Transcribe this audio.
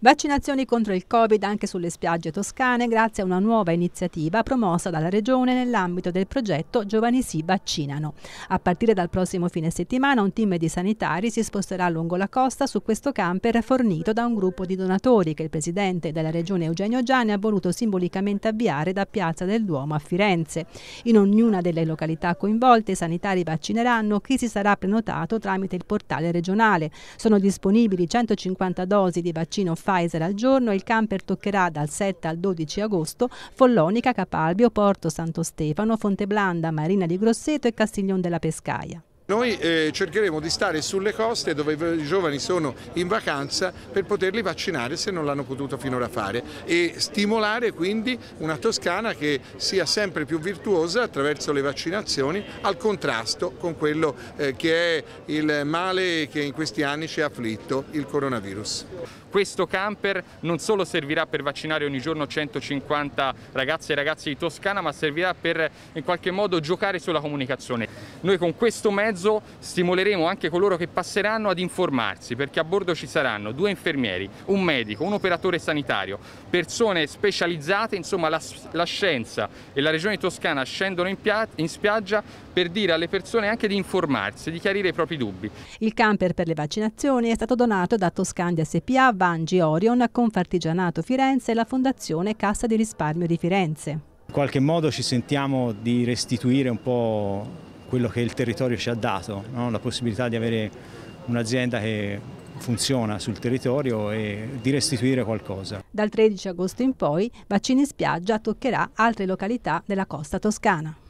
Vaccinazioni contro il Covid anche sulle spiagge toscane grazie a una nuova iniziativa promossa dalla Regione nell'ambito del progetto Giovani si vaccinano. A partire dal prossimo fine settimana un team di sanitari si sposterà lungo la costa su questo camper fornito da un gruppo di donatori che il presidente della Regione Eugenio Gianni ha voluto simbolicamente avviare da Piazza del Duomo a Firenze. In ognuna delle località coinvolte i sanitari vaccineranno chi si sarà prenotato tramite il portale regionale. Sono disponibili 150 dosi di vaccino Pfizer al giorno, il camper toccherà dal 7 al 12 agosto Follonica, Capalbio, Porto Santo Stefano, Fonteblanda, Marina di Grosseto e Castiglione della Pescaia. Noi eh, cercheremo di stare sulle coste dove i giovani sono in vacanza per poterli vaccinare se non l'hanno potuto finora fare e stimolare quindi una Toscana che sia sempre più virtuosa attraverso le vaccinazioni al contrasto con quello eh, che è il male che in questi anni ci ha afflitto, il coronavirus. Questo camper non solo servirà per vaccinare ogni giorno 150 ragazze e ragazzi di Toscana ma servirà per in qualche modo giocare sulla comunicazione. Noi con questo mezzo mezzo stimoleremo anche coloro che passeranno ad informarsi perché a bordo ci saranno due infermieri, un medico, un operatore sanitario, persone specializzate, insomma la, la scienza e la regione toscana scendono in, in spiaggia per dire alle persone anche di informarsi, di chiarire i propri dubbi. Il camper per le vaccinazioni è stato donato da Toscandia SPA, Vangi Orion, Confartigianato Firenze e la Fondazione Cassa di Risparmio di Firenze. In qualche modo ci sentiamo di restituire un po' quello che il territorio ci ha dato, no? la possibilità di avere un'azienda che funziona sul territorio e di restituire qualcosa. Dal 13 agosto in poi Vaccini Spiaggia toccherà altre località della costa toscana.